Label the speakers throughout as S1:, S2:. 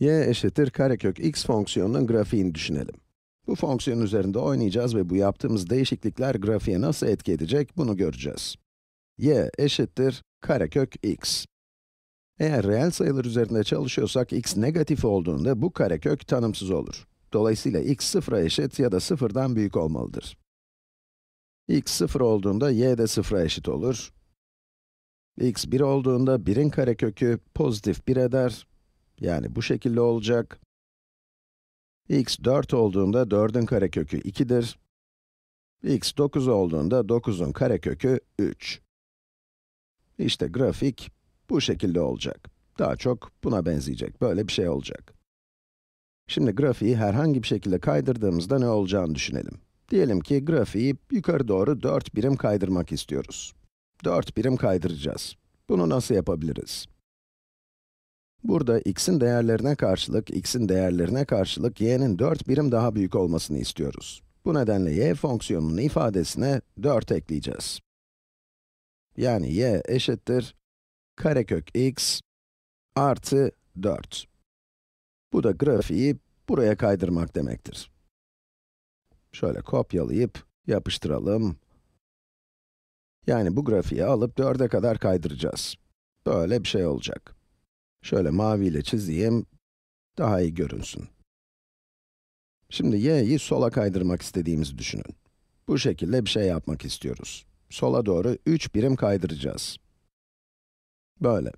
S1: y eşittir karekök x fonksiyonunun grafiğini düşünelim. Bu fonksiyon üzerinde oynayacağız ve bu yaptığımız değişiklikler grafiğe nasıl etki edecek bunu göreceğiz. y eşittir karekök x. Eğer reel sayılar üzerinde çalışıyorsak x negatif olduğunda bu karekök tanımsız olur. Dolayısıyla x sıfıra eşit ya da sıfırdan büyük olmalıdır. x sıfır olduğunda y de sıfıra eşit olur. x 1 olduğunda 1'in karekökü pozitif 1 eder yani bu şekilde olacak. x 4 olduğunda 4'ün karekökü 2'dir. x 9 olduğunda 9'un karekökü 3. İşte grafik bu şekilde olacak. Daha çok buna benzeyecek, böyle bir şey olacak. Şimdi grafiği herhangi bir şekilde kaydırdığımızda ne olacağını düşünelim. Diyelim ki grafiği yukarı doğru 4 birim kaydırmak istiyoruz. 4 birim kaydıracağız. Bunu nasıl yapabiliriz? Burada x'in değerlerine karşılık, x'in değerlerine karşılık y'nin 4 birim daha büyük olmasını istiyoruz. Bu nedenle y fonksiyonunun ifadesine 4 ekleyeceğiz. Yani y eşittir karekök x artı 4. Bu da grafiği buraya kaydırmak demektir. Şöyle kopyalayıp yapıştıralım. Yani bu grafiği alıp 4'e kadar kaydıracağız. Böyle bir şey olacak. Şöyle maviyle çizeyim, daha iyi görünsün. Şimdi y'yi sola kaydırmak istediğimizi düşünün. Bu şekilde bir şey yapmak istiyoruz. Sola doğru 3 birim kaydıracağız. Böyle.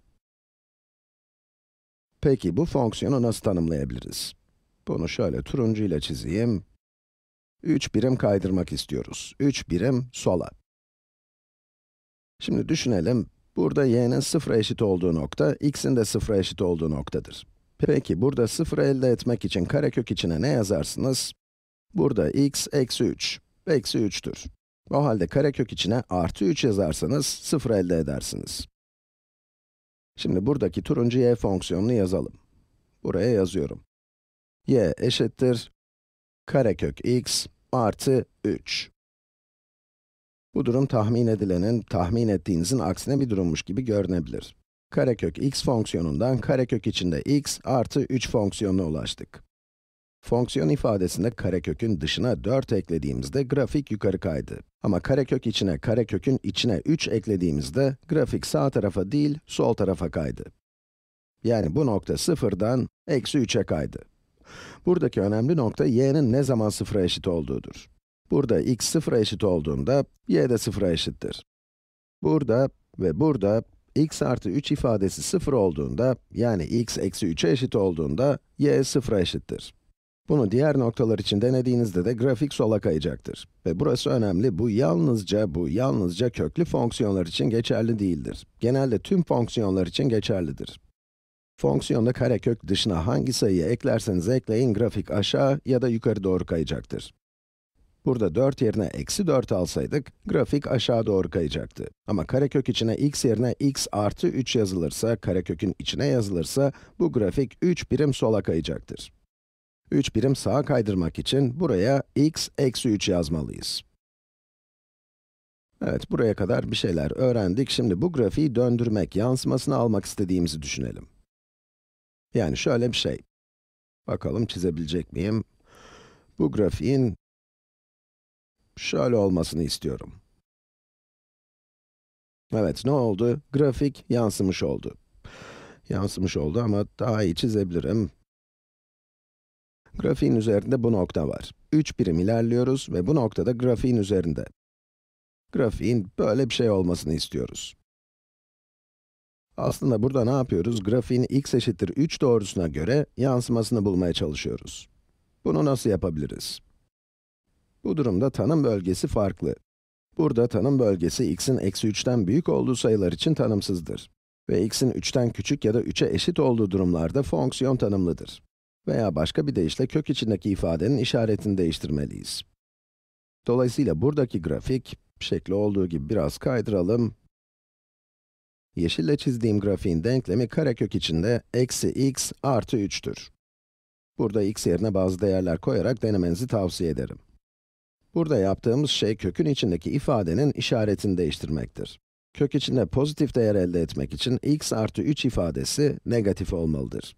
S1: Peki bu fonksiyonu nasıl tanımlayabiliriz? Bunu şöyle turuncu ile çizeyim. 3 birim kaydırmak istiyoruz. 3 birim sola. Şimdi düşünelim, Burada y'nin sıfıra eşit olduğu nokta, x'in de sıfıra eşit olduğu noktadır. Peki, burada sıfırı elde etmek için karekök içine ne yazarsınız? Burada x eksi 3, eksi 3'tür. O halde karekök içine artı 3 yazarsanız sıfır elde edersiniz. Şimdi buradaki turuncu y fonksiyonunu yazalım. Buraya yazıyorum. y eşittir karekök x artı 3. Bu durum tahmin edilenin, tahmin ettiğinizin aksine bir durummuş gibi görünebilir. Karekök x fonksiyonundan karekök içinde x artı 3 fonksiyonuna ulaştık. Fonksiyon ifadesinde karekökün dışına 4 eklediğimizde grafik yukarı kaydı. Ama karekök içine karekökün içine 3 eklediğimizde grafik sağ tarafa değil, sol tarafa kaydı. Yani bu nokta 0'dan eksi 3'e kaydı. Buradaki önemli nokta y'nin ne zaman 0'a eşit olduğudur. Burada x sıfıra eşit olduğunda, y de sıfıra eşittir. Burada ve burada x artı 3 ifadesi 0 olduğunda, yani x eksi 3'e eşit olduğunda, y sıfıra eşittir. Bunu diğer noktalar için denediğinizde de grafik sola kayacaktır. Ve burası önemli, bu yalnızca, bu yalnızca köklü fonksiyonlar için geçerli değildir. Genelde tüm fonksiyonlar için geçerlidir. Fonksiyonda karekök dışına hangi sayıyı eklerseniz ekleyin, grafik aşağı ya da yukarı doğru kayacaktır. Burada 4 yerine eksi 4 alsaydık, grafik aşağı doğru kayacaktı. Ama karekök içine x yerine x artı 3 yazılırsa, karekökün içine yazılırsa, bu grafik 3 birim sola kayacaktır. 3 birim sağa kaydırmak için buraya x eksi 3 yazmalıyız. Evet, buraya kadar bir şeyler öğrendik. Şimdi bu grafiği döndürmek, yansımasını almak istediğimizi düşünelim. Yani şöyle bir şey. Bakalım çizebilecek miyim? Bu grafiğin şöyle olmasını istiyorum. Evet, ne oldu? Grafik yansımış oldu. Yansımış oldu ama daha iyi çizebilirim. Grafiğin üzerinde bu nokta var. 3 birim ilerliyoruz ve bu noktada grafiğin üzerinde. Grafiğin böyle bir şey olmasını istiyoruz. Aslında burada ne yapıyoruz? Grafiğin x eşittir 3 doğrusuna göre yansımasını bulmaya çalışıyoruz. Bunu nasıl yapabiliriz? Bu durumda tanım bölgesi farklı. Burada tanım bölgesi x'in eksi 3'ten büyük olduğu sayılar için tanımsızdır. Ve x'in 3'ten küçük ya da 3'e eşit olduğu durumlarda fonksiyon tanımlıdır. Veya başka bir deyişle kök içindeki ifadenin işaretini değiştirmeliyiz. Dolayısıyla buradaki grafik, şekli olduğu gibi biraz kaydıralım. Yeşille çizdiğim grafiğin denklemi karekök içinde eksi x artı 3'tür. Burada x yerine bazı değerler koyarak denemenizi tavsiye ederim. Burada yaptığımız şey kökün içindeki ifadenin işaretini değiştirmektir. Kök içinde pozitif değer elde etmek için x artı 3 ifadesi negatif olmalıdır.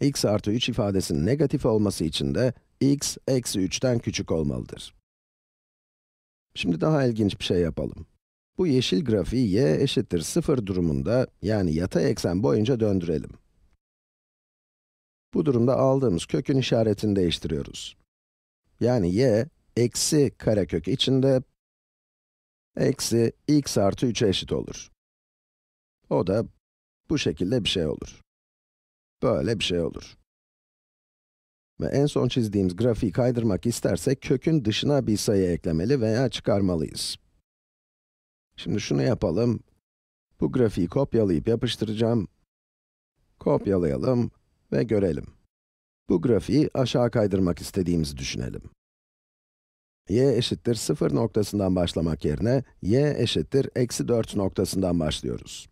S1: x artı 3 ifadesinin negatif olması için de x eksi 3'ten küçük olmalıdır. Şimdi daha ilginç bir şey yapalım. Bu yeşil grafiği y eşittir 0 durumunda, yani yatay eksen boyunca döndürelim. Bu durumda aldığımız kökün işaretini değiştiriyoruz. Yani y, eksi karekök içinde eksi x artı 3'e eşit olur. O da bu şekilde bir şey olur. Böyle bir şey olur. Ve en son çizdiğimiz grafiği kaydırmak istersek kökün dışına bir sayı eklemeli veya çıkarmalıyız. Şimdi şunu yapalım. Bu grafiği kopyalayıp yapıştıracağım. Kopyalayalım ve görelim. Bu grafiği aşağı kaydırmak istediğimizi düşünelim y eşittir 0 noktasından başlamak yerine, y eşittir eksi 4 noktasından başlıyoruz.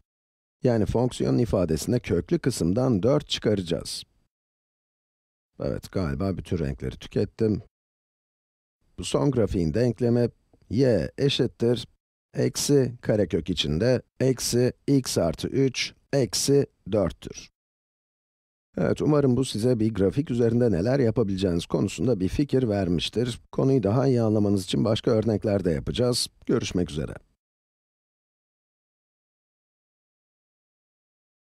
S1: Yani fonksiyonun ifadesine köklü kısımdan 4 çıkaracağız. Evet, galiba bütün renkleri tükettim. Bu son grafiğin denklemi, y eşittir eksi karekök içinde eksi x artı 3 eksi 4'tür. Evet, umarım bu size bir grafik üzerinde neler yapabileceğiniz konusunda bir fikir vermiştir. Konuyu daha iyi anlamanız için başka örnekler de yapacağız. Görüşmek üzere.